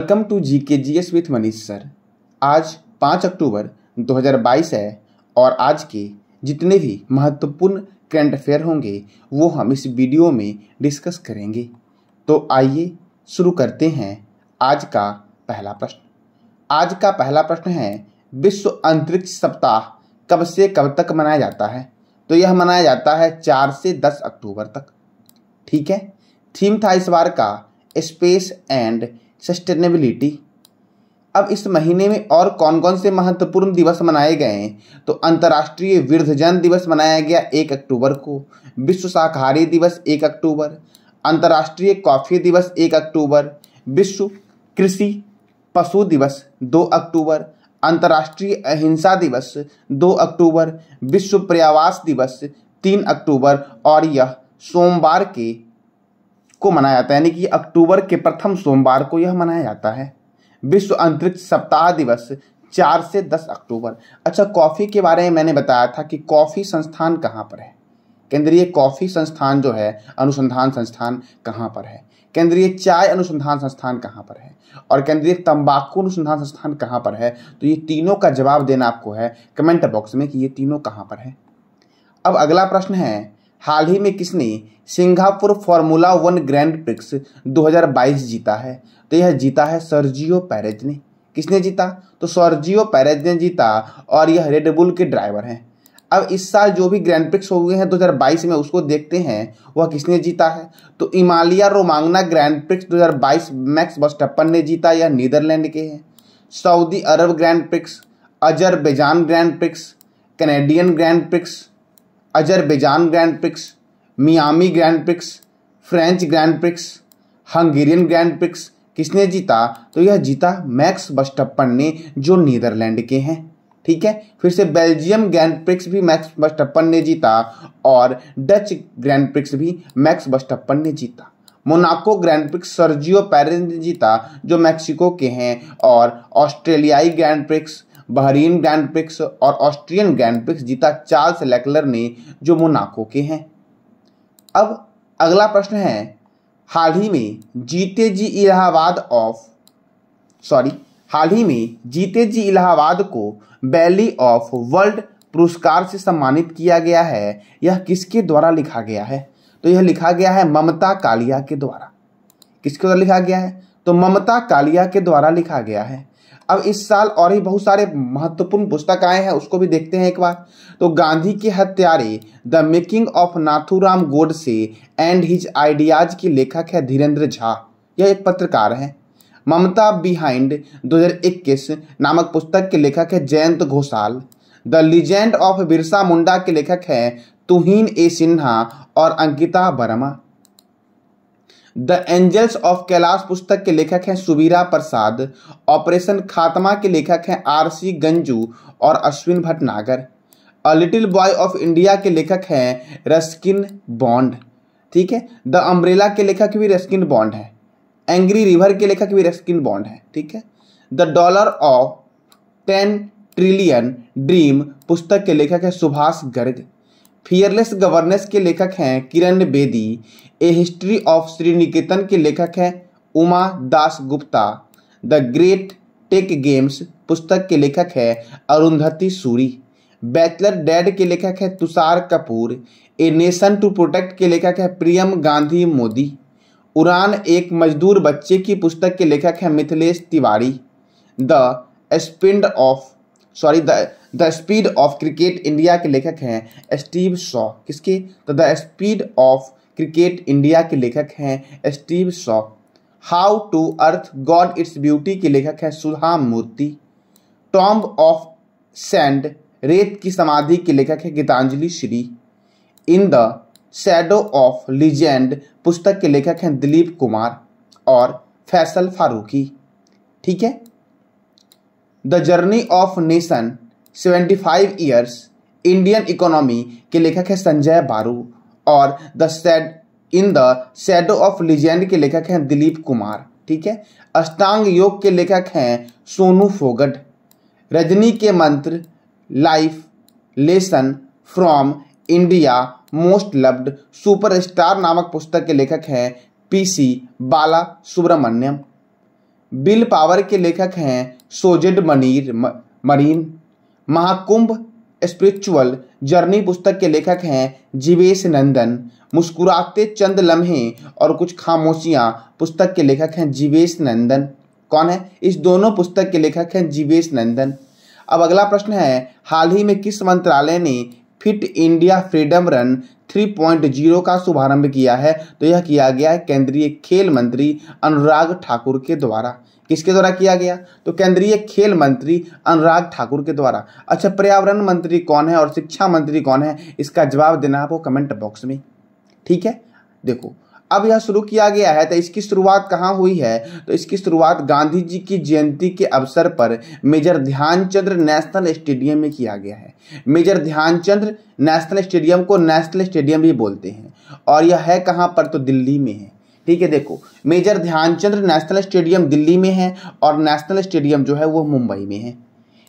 welcome to G K G S with Manish sir आज 5 अक्टूबर 2022 है और आज के जितने भी महत्वपूर्ण करंट अफेयर होंगे वो हम इस वीडियो में डिस्कस करेंगे तो आइए शुरू करते हैं आज का पहला प्रश्न आज का पहला प्रश्न है विश्व अंतरिक्ष सप्ताह कब से कब तक मनाया जाता है तो यह मनाया जाता है चार से दस अक्टूबर तक ठीक है थीम था इस बार का स्पेस एंड सस्टेनेबिलिटी अब इस महीने में और कौन कौन से महत्वपूर्ण दिवस मनाए गए हैं तो अंतर्राष्ट्रीय वृद्धजन दिवस मनाया गया एक अक्टूबर को विश्व शाकाहारी दिवस एक अक्टूबर अंतर्राष्ट्रीय कॉफ़ी दिवस एक अक्टूबर विश्व कृषि पशु दिवस दो अक्टूबर अंतर्राष्ट्रीय अहिंसा दिवस दो अक्टूबर विश्व पर्यावास दिवस तीन अक्टूबर और यह सोमवार के को मनाया जाता है यानी कि अक्टूबर के प्रथम सोमवार को यह मनाया जाता है विश्व अंतरिक्ष सप्ताह दिवस चार से दस अक्टूबर अच्छा कॉफ़ी के बारे में मैंने बताया था कि कॉफ़ी संस्थान कहाँ पर है केंद्रीय कॉफ़ी संस्थान जो है अनुसंधान संस्थान कहाँ पर है केंद्रीय चाय अनुसंधान संस्थान कहाँ पर है और केंद्रीय तंबाकू अनुसंधान संस्थान कहाँ पर है तो ये तीनों का जवाब देना आपको है कमेंट बॉक्स में कि ये तीनों कहाँ पर है अब अगला प्रश्न है हाल ही में किसने Singapore Formula One Grand Prix 2022 जीता है तो यह जीता है सर्जियो पैरेज ने किसने जीता तो सर्जियो पैरेज ने जीता और यह रेडबुल के ड्राइवर हैं अब इस साल जो भी ग्रैंड प्रिक्स हो गए हैं 2022 में उसको देखते हैं वह किसने जीता है तो Emilia Romagna Grand Prix 2022 Max Verstappen ने जीता यह नीदरलैंड के हैं Saudi Arab Grand Prix Azerbaijan Grand Prix Canadian Grand Prix Azerbaijan Grand Prix Miami Grand Prix French Grand Prix Hungarian Grand Prix किसने जीता तो यह जीता मैक्स बस्टप्पन ने जो नीदरलैंड के हैं ठीक है फिर से बेल्जियम ग्रैंड प्रिक्स भी मैक्स बस्टप्पन ने जीता और डच ग्रैंड प्रिक्स भी मैक्स बस्टप्पन ने जीता Monaco Grand Prix Sergio Perez ने जीता जो मैक्सिको के हैं और ऑस्ट्रेलियाई Grand Prix Bahrain Grand Prix और ऑस्ट्रियन ग्रैंड पिक्स जीता चार्ल्स लेकलर ने जो मोनाको के हैं अब अगला प्रश्न है हाल ही में जीते जी इलाहाबाद ऑफ सॉरी हाल ही में जीते जी इलाहाबाद को बैली ऑफ वर्ल्ड पुरस्कार से सम्मानित किया गया है यह किसके द्वारा लिखा गया है तो यह लिखा गया है ममता कालिया के द्वारा किसके द्वारा लिखा गया है तो ममता कालिया के द्वारा लिखा गया है अब इस साल और ही बहुत सारे महत्वपूर्ण पुस्तक आए हैं उसको भी देखते हैं एक बार तो गांधी के हत्यारे the making of Nathuram Godse and his ideas के लेखक है धीरेन्द्र झा यह एक पत्रकार हैं ममता बिहाइंड 2021 नामक पुस्तक के लेखक है Jayant Ghoshal the legend of Birsa Munda के लेखक है तुहीन ए सिन्हा और Ankita Verma the angels of Kailash पुस्तक के लेखक हैं सुबीरा प्रसाद ऑपरेशन खात्मा के लेखक हैं आर सी गंजू और Ashwin Bhatnagar a little boy of India के लेखक हैं रस्किन बॉन्ड ठीक है द अम्ब्रेला के लेखक भी रस्किन बॉन्ड है एंग्री रिवर के लेखक भी रस्किन बॉन्ड है ठीक है the dollar of ten trillion dream पुस्तक के लेखक है सुभाष गर्ग फियरलेस गवर्नेंस के लेखक हैं Kiran Bedi a history of Shri Niketan के लेखक हैं Uma Das Gupta the great tech games पुस्तक के लेखक है अरुंधति सूरी बैचलर डैड के लेखक है Tushar Kapoor a nation to protect के लेखक है प्रियम गांधी मोदी उड़ान एक मजदूर बच्चे की पुस्तक के लेखक हैं Mithilesh Tiwari the spin of sorry the speed of cricket India के लेखक हैं स्टीव शॉ किसके तो the speed of cricket India के लेखक हैं Steve Shaw how to earth got its beauty के लेखक हैं Sudha Murthy tomb of sand रेत की समाधि के लेखक हैं Geetanjali Shree in the shadow of legend पुस्तक के लेखक हैं दिलीप कुमार और फैसल फारूकी ठीक है the journey of nation 75 years Indian economy के लेखक हैं संजय बारू और the said in the shadow of legend के लेखक हैं दिलीप कुमार ठीक है अष्टांग योग के लेखक हैं सोनू फोगट रजनी के मंत्र life lesson from India most loved superstar नामक पुस्तक के लेखक हैं P C Bala Subramaniam bill power के लेखक हैं सोजेड मनीर म, मरीन महाकुंभ स्पिरिचुअल जर्नी पुस्तक के लेखक हैं जीवेश नंदन मुस्कुराते चंद लम्हे और कुछ खामोशियाँ पुस्तक के लेखक हैं जीवेश नंदन कौन है इस दोनों पुस्तक के लेखक हैं जीवेश नंदन अब अगला प्रश्न है हाल ही में किस मंत्रालय ने फिट इंडिया फ्रीडम रन 3.0 का शुभारंभ किया है तो यह किया गया है केंद्रीय खेल मंत्री अनुराग ठाकुर के द्वारा किसके द्वारा किया गया तो केंद्रीय खेल मंत्री अनुराग ठाकुर के द्वारा अच्छा पर्यावरण मंत्री कौन है और शिक्षा मंत्री कौन है इसका जवाब देना आपको कमेंट बॉक्स में ठीक है देखो अब यह शुरू किया गया है तो इसकी शुरुआत कहाँ हुई है तो इसकी शुरुआत गांधी जी की जयंती के अवसर पर मेजर ध्यानचंद्र नेशनल स्टेडियम में किया गया है मेजर ध्यानचंद्र नेशनल स्टेडियम को नेशनल स्टेडियम भी बोलते हैं और यह है कहाँ पर तो दिल्ली में है ठीक है देखो major Dhyanchandra national stadium Delhi में है और नेशनल स्टेडियम जो है वो मुंबई में है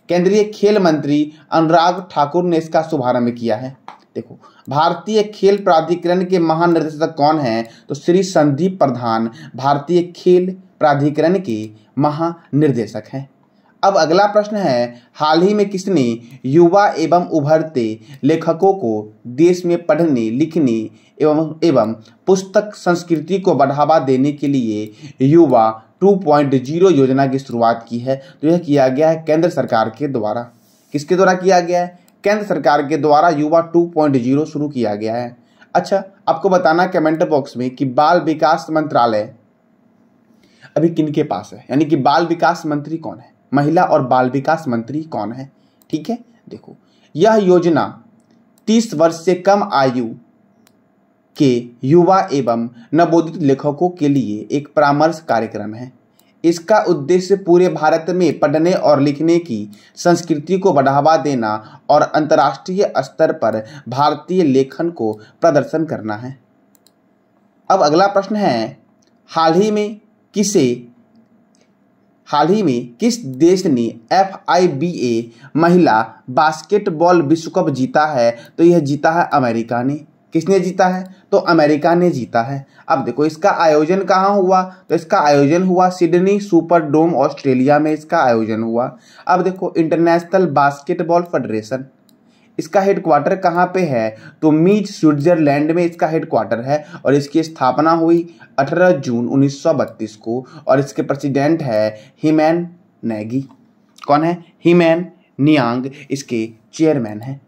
केंद्रीय खेल मंत्री अनुराग ठाकुर ने इसका शुभारंभ किया है देखो भारतीय खेल प्राधिकरण के महानिर्देशक कौन हैं तो श्री संदीप प्रधान भारतीय खेल प्राधिकरण के महानिर्देशक हैं अब अगला प्रश्न है हाल ही में किसने युवा एवं उभरते लेखकों को देश में पढ़ने लिखने एवं एवं पुस्तक संस्कृति को बढ़ावा देने के लिए युवा 2.0 योजना की शुरुआत की है तो यह किया गया है केंद्र सरकार के द्वारा किसके द्वारा किया गया है केंद्र सरकार के द्वारा युवा 2.0 शुरू किया गया है अच्छा आपको बताना कमेंट बॉक्स में कि बाल विकास मंत्रालय अभी किन के पास है यानी कि बाल विकास मंत्री कौन है महिला और बाल विकास मंत्री कौन है ठीक है देखो यह योजना 30 वर्ष से कम आयु के युवा एवं नवोदित लेखकों के लिए एक परामर्श कार्यक्रम है इसका उद्देश्य पूरे भारत में पढ़ने और लिखने की संस्कृति को बढ़ावा देना और अंतर्राष्ट्रीय स्तर पर भारतीय लेखन को प्रदर्शन करना है अब अगला प्रश्न है हाल ही में किसे हाल ही में किस देश ने एफ महिला बास्केटबॉल विश्व कप जीता है तो यह जीता है अमेरिका ने किसने जीता है तो अमेरिका ने जीता है अब देखो इसका आयोजन कहाँ हुआ तो इसका आयोजन हुआ सिडनी सुपर डोम ऑस्ट्रेलिया में इसका आयोजन हुआ अब देखो इंटरनेशनल बास्केटबॉल फेडरेशन इसका हेडक्वार्टर कहाँ पे है तो मीज स्विट्जरलैंड में इसका हेडक्वार्टर है और इसकी स्थापना हुई 18 जून 1932 को और इसके प्रेसिडेंट है हिमैन नैगी कौन है हिमैन नियांग इसके चेयरमैन है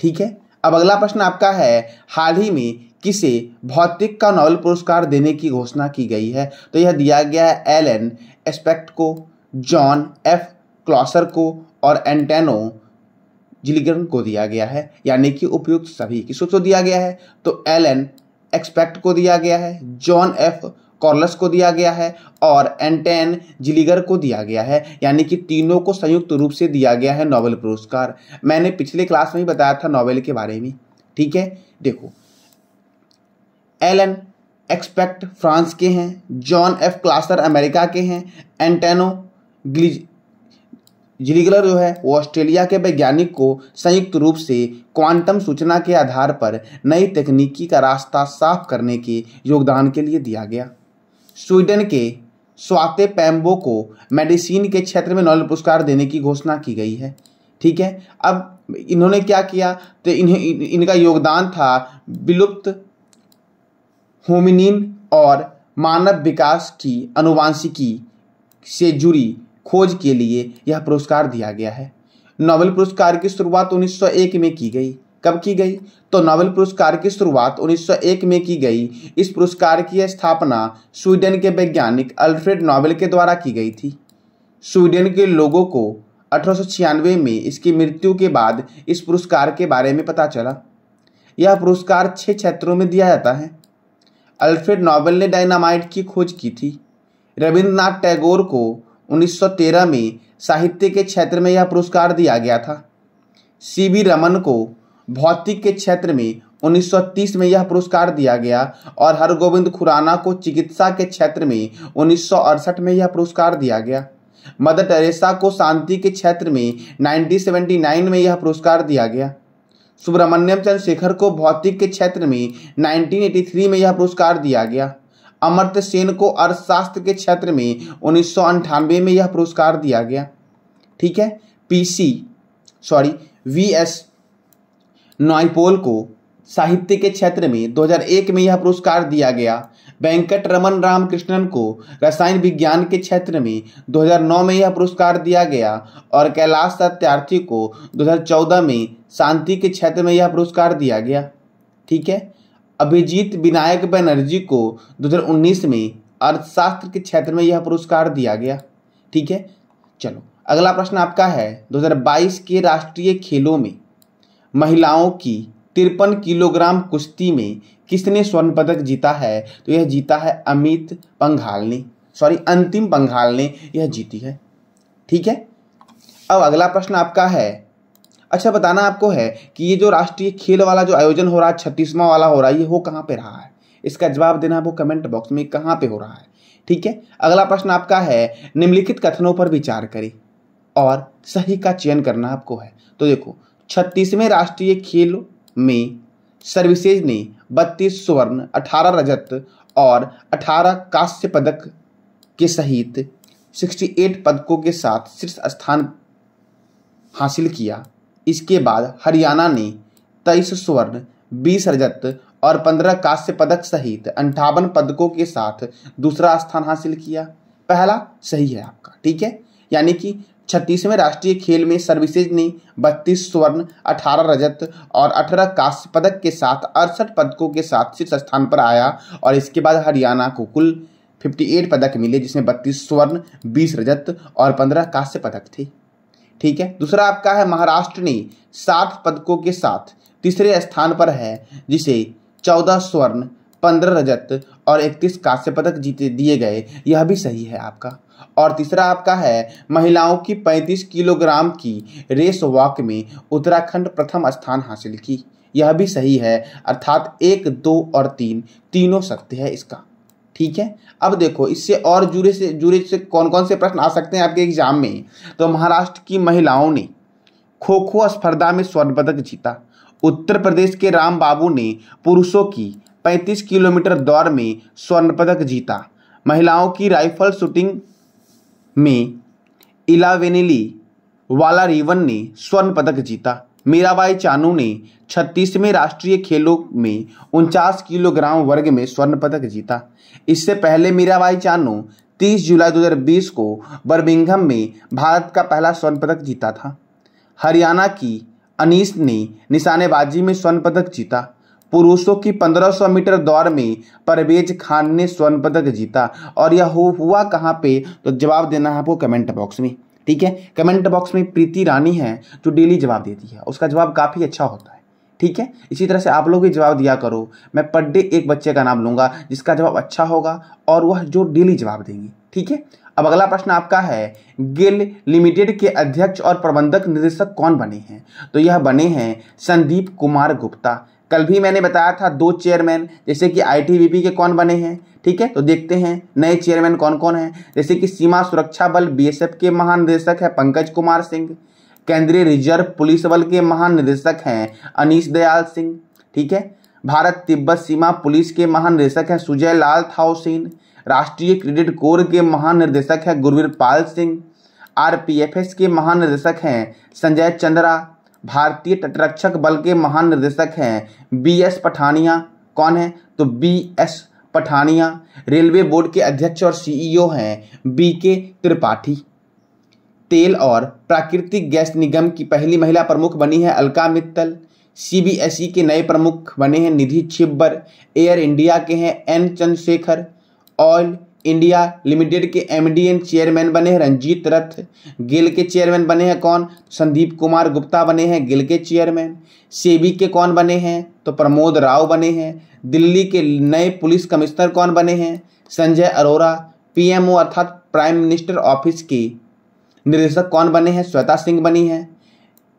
ठीक है अब अगला प्रश्न आपका है हाल ही में किसे भौतिक का नोबेल पुरस्कार देने की घोषणा की गई है तो यह दिया गया है एल एन एस्पेक्ट को जॉन एफ क्लॉसर को और एंटेनो जिलीगन को दिया गया है यानी कि उपयुक्त सभी किसको को दिया गया है तो एल एन एक्सपेक्ट को दिया गया है जॉन एफ कॉर्लस को दिया गया है और एंटेन जिलीगर को दिया गया है यानी कि तीनों को संयुक्त रूप से दिया गया है नोबेल पुरस्कार मैंने पिछले क्लास में ही बताया था नोबेल के बारे में ठीक है देखो एलन एक्सपेक्ट फ्रांस के हैं जॉन एफ क्लासर अमेरिका के हैं एंटेनो ग्लिज जिलीगलर जो है वो ऑस्ट्रेलिया के वैज्ञानिक को संयुक्त रूप से क्वांटम सूचना के आधार पर नई तकनीकी का रास्ता साफ करने के योगदान के लिए दिया गया स्वीडन के स्वाते पैम्बो को मेडिसिन के क्षेत्र में नोबेल पुरस्कार देने की घोषणा की गई है ठीक है अब इन्होंने क्या किया तो इन्हें इन, इनका योगदान था विलुप्त होमिनिन और मानव विकास की अनुवांशिकी से जुड़ी खोज के लिए यह पुरस्कार दिया गया है नोबेल पुरस्कार की शुरुआत 1901 में की गई कब की गई तो नोबेल पुरस्कार की शुरुआत 1901 में की गई इस पुरस्कार की स्थापना स्वीडन के वैज्ञानिक अल्फ्रेड नोबेल के द्वारा की गई थी स्वीडन के लोगों को अठारह में इसकी मृत्यु के बाद इस पुरस्कार के बारे में पता चला यह पुरस्कार छः क्षेत्रों में दिया जाता है अल्फ्रेड नोबेल ने डायनामाइट की खोज की थी रविंद्रनाथ टैगोर को 1913 में साहित्य के क्षेत्र में यह पुरस्कार दिया गया था सी वी रमन को भौतिक के क्षेत्र में 1930 में यह पुरस्कार दिया गया और हरगोविंद खुराना को चिकित्सा के क्षेत्र में उन्नीस में यह पुरस्कार दिया गया मदर टेरेसा को शांति के क्षेत्र में 1979 में यह पुरस्कार दिया गया सुब्रमण्यम चंद्रशेखर को भौतिक के क्षेत्र में 1983 में यह पुरस्कार दिया गया अमर्त्य सेन को अर्थशास्त्र के क्षेत्र में उन्नीस में यह पुरस्कार दिया गया ठीक है पीसी सॉरी वीएस नॉयपोल को साहित्य के क्षेत्र में 2001 में यह पुरस्कार दिया गया वेंकट रमन रामकृष्णन को रसायन विज्ञान के क्षेत्र में 2009 में यह पुरस्कार दिया गया और कैलाश सत्यार्थी को 2014 में शांति के क्षेत्र में यह पुरस्कार दिया गया ठीक है अभिजीत विनायक बनर्जी को 2019 में अर्थशास्त्र के क्षेत्र में यह पुरस्कार दिया गया ठीक है चलो अगला प्रश्न आपका है 2022 के राष्ट्रीय खेलों में महिलाओं की तिरपन किलोग्राम कुश्ती में किसने स्वर्ण पदक जीता है तो यह जीता है अमित पंघाल ने सॉरी अंतिम पंघाल ने यह जीती है ठीक है अब अगला प्रश्न आपका है अच्छा बताना आपको है कि ये जो राष्ट्रीय खेल वाला जो आयोजन हो रहा है छत्तीसवां वाला हो रहा है ये हो कहाँ पे रहा है इसका जवाब देना वो कमेंट बॉक्स में कहाँ पे हो रहा है ठीक है अगला प्रश्न आपका है निम्नलिखित कथनों पर विचार करें और सही का चयन करना आपको है तो देखो छत्तीसवें राष्ट्रीय खेल में सर्विसेज ने बत्तीस स्वर्ण अठारह रजत और अठारह कांस्य पदक के सहित 68 पदकों के साथ शीर्ष स्थान हासिल किया इसके बाद हरियाणा ने तेईस स्वर्ण बीस रजत और पंद्रह कांस्य पदक सहित अंठावन पदकों के साथ दूसरा स्थान हासिल किया पहला सही है आपका ठीक है यानी कि छत्तीसवें राष्ट्रीय खेल में सर्विसेज ने बत्तीस स्वर्ण अठारह रजत और अठारह कांस्य पदक के साथ अड़सठ पदकों के साथ शीर्ष स्थान पर आया और इसके बाद हरियाणा को कुल 58 पदक मिले जिसमें बत्तीस स्वर्ण 20 रजत और 15 कांस्य पदक थे ठीक है दूसरा आपका है महाराष्ट्र ने सात पदकों के साथ तीसरे स्थान पर है जिसे चौदह स्वर्ण पंद्रह रजत और इकतीस कांस्य पदक जीते दिए गए यह भी सही है आपका और तीसरा आपका है महिलाओं की 35 किलोग्राम की रेस वॉक में उत्तराखंड प्रथम स्थान हासिल की यह भी सही है अर्थात एक दो और तीन तीनों सत्य है इसका ठीक है अब देखो इससे और जुड़े से जुड़े से कौन कौन से प्रश्न आ सकते हैं आपके एग्जाम में तो महाराष्ट्र की महिलाओं ने खो खो स्पर्धा में स्वर्ण पदक जीता उत्तर प्रदेश के राम बाबू ने पुरुषों की 35 किलोमीटर दौड़ में स्वर्ण पदक जीता महिलाओं की राइफल शूटिंग में इलावेनिली वाला रिवन ने स्वर्ण पदक जीता मीराबाई चानू ने छत्तीसवें राष्ट्रीय खेलों में उनचास किलोग्राम वर्ग में स्वर्ण पदक जीता इससे पहले मीराबाई चानू 30 जुलाई 2020 को बर्मिंघम में भारत का पहला स्वर्ण पदक जीता था हरियाणा की अनीस ने निशानेबाजी में स्वर्ण पदक जीता पुरुषों की 1500 मीटर दौड़ में परवेज खान ने स्वर्ण पदक जीता और यह हुआ कहाँ पे तो जवाब देना है आपको कमेंट बॉक्स में ठीक है कमेंट बॉक्स में प्रीति रानी है जो डेली जवाब देती है उसका जवाब काफ़ी अच्छा होता है ठीक है इसी तरह से आप लोग भी जवाब दिया करो मैं पर डे एक बच्चे का नाम लूँगा जिसका जवाब अच्छा होगा और वह जो डेली जवाब देंगी ठीक है अब अगला प्रश्न आपका है गिल लिमिटेड के अध्यक्ष और प्रबंधक निदेशक कौन बने हैं तो यह बने हैं संदीप कुमार गुप्ता कल भी मैंने बताया था दो चेयरमैन जैसे कि आईटीबीपी के कौन बने हैं ठीक है तो देखते हैं नए चेयरमैन कौन कौन हैं जैसे कि सीमा सुरक्षा बल बीएसएफ के महानिदेशक है पंकज कुमार सिंह केंद्रीय रिजर्व पुलिस बल के महानिदेशक हैं अनिश दयाल सिंह ठीक है भारत तिब्बत सीमा पुलिस के महानिदेशक हैं सुजय लाल थाउसिन राष्ट्रीय क्रेडिट कोर के महानिदेशक हैं गुरवीर पाल सिंह आर के महानिदेशक हैं संजय चंद्रा भारतीय तटरक्षक बल के महानिदेशक हैं बी एस पठानिया कौन है तो B S Pathania railway board के अध्यक्ष और सीईओ e हैं बी के त्रिपाठी तेल और प्राकृतिक गैस निगम की पहली महिला प्रमुख बनी है अलका मित्तल सीबीएसई e के नए प्रमुख बने हैं निधि छिब्बर एयर इंडिया के हैं N Chandrashekhar Oil India Limited के एमडी एंड चेयरमैन बने हैं रंजीत रथ गिल के चेयरमैन बने हैं कौन संदीप कुमार गुप्ता बने हैं गिल के चेयरमैन सेबी के कौन बने हैं तो प्रमोद राव बने हैं दिल्ली के नए पुलिस कमिश्नर कौन बने हैं संजय अरोरा पीएमओ अर्थात प्राइम मिनिस्टर ऑफिस की निदेशक कौन बने हैं श्वेता सिंह बनी हैं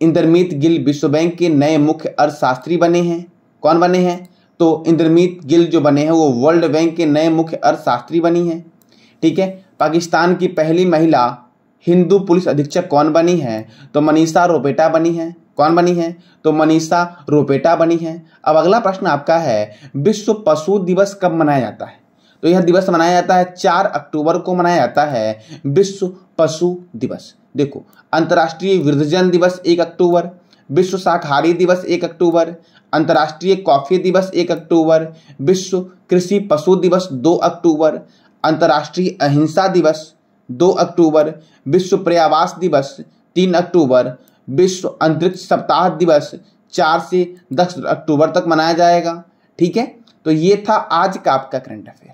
इंद्रमीत गिल विश्व बैंक के नए मुख्य अर्थशास्त्री बने हैं कौन बने हैं तो इंद्रमीत गिल जो बने हैं वो वर्ल्ड बैंक के नए मुख्य अर्थशास्त्री बनी हैं ठीक है पाकिस्तान की पहली महिला हिंदू पुलिस अधीक्षक कौन बनी है तो मनीषा रोपेटा बनी है कौन बनी है तो मनीषा रोपेटा बनी है अब अगला प्रश्न आपका है विश्व पशु दिवस कब मनाया जाता है तो यह दिवस मनाया जाता है चार अक्टूबर को मनाया जाता है विश्व पशु दिवस देखो अंतर्राष्ट्रीय वृद्धजन दिवस एक अक्टूबर विश्व शाकाहारी दिवस एक अक्टूबर अंतर्राष्ट्रीय कॉफ़ी दिवस एक अक्टूबर विश्व कृषि पशु दिवस दो अक्टूबर अंतर्राष्ट्रीय अहिंसा दिवस दो अक्टूबर विश्व प्रयावास दिवस तीन अक्टूबर विश्व अंतरिक्ष सप्ताह दिवस चार से दस अक्टूबर तक मनाया जाएगा ठीक है तो ये था आज का आपका करंट अफेयर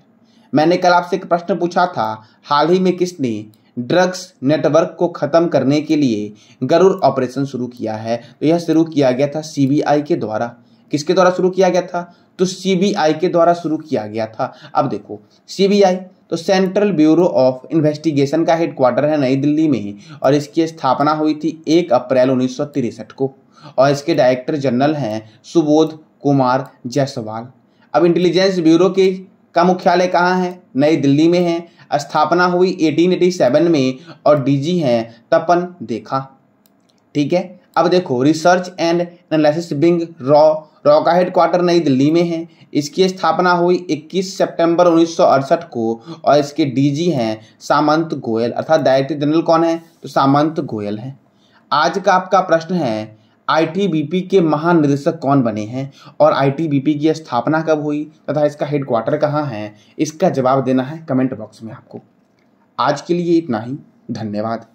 मैंने कल आपसे एक प्रश्न पूछा था हाल ही में किसने ड्रग्स नेटवर्क को ख़त्म करने के लिए गरुड़ ऑपरेशन शुरू किया है तो यह शुरू किया गया था सीबीआई के द्वारा किसके द्वारा शुरू किया गया था तो सीबीआई के द्वारा शुरू किया गया था अब देखो सीबीआई तो सेंट्रल ब्यूरो ऑफ इन्वेस्टिगेशन का हेडक्वार्टर है नई दिल्ली में और इसकी स्थापना हुई थी एक अप्रैल उन्नीस को और इसके डायरेक्टर जनरल हैं सुबोध कुमार जायसवाल अब इंटेलिजेंस ब्यूरो के का मुख्यालय कहाँ है नई दिल्ली में है स्थापना हुई 1887 में और डीजी हैं तपन देखा ठीक है अब देखो research and analysis wing raw raw का हेडक्वार्टर नई दिल्ली में है इसकी स्थापना हुई 21 सितंबर उन्नीस को और इसके डीजी हैं सामंत गोयल अर्थात डायरेक्टर जनरल कौन है तो सामंत गोयल है आज का आपका प्रश्न है आईटीबीपी के महानिदेशक कौन बने हैं और आईटीबीपी की स्थापना कब हुई तथा इसका हेडक्वार्टर कहाँ है इसका जवाब देना है कमेंट बॉक्स में आपको आज के लिए इतना ही धन्यवाद